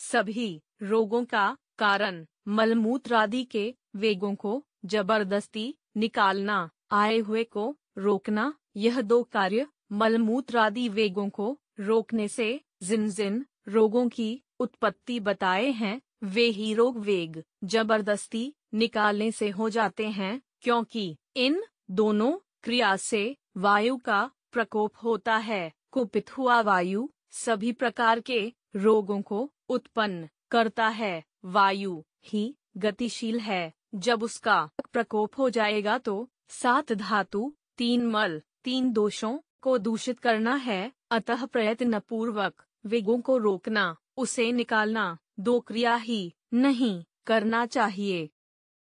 सभी रोगों का कारण मलमूत्र आदि के वेगों को जबरदस्ती निकालना आए हुए को रोकना यह दो कार्य मलमूत्र आदि वेगों को रोकने से जिन जिन रोगों की उत्पत्ति बताए हैं वे ही रोग वेग जबरदस्ती निकालने से हो जाते हैं क्योंकि इन दोनों क्रिया से वायु का प्रकोप होता है कुपित हुआ वायु सभी प्रकार के रोगों को उत्पन्न करता है वायु ही गतिशील है जब उसका प्रकोप हो जाएगा तो सात धातु तीन मल तीन दोषों को दूषित करना है अतः प्रयत्न पूर्वक वेगों को रोकना उसे निकालना दो क्रिया ही नहीं करना चाहिए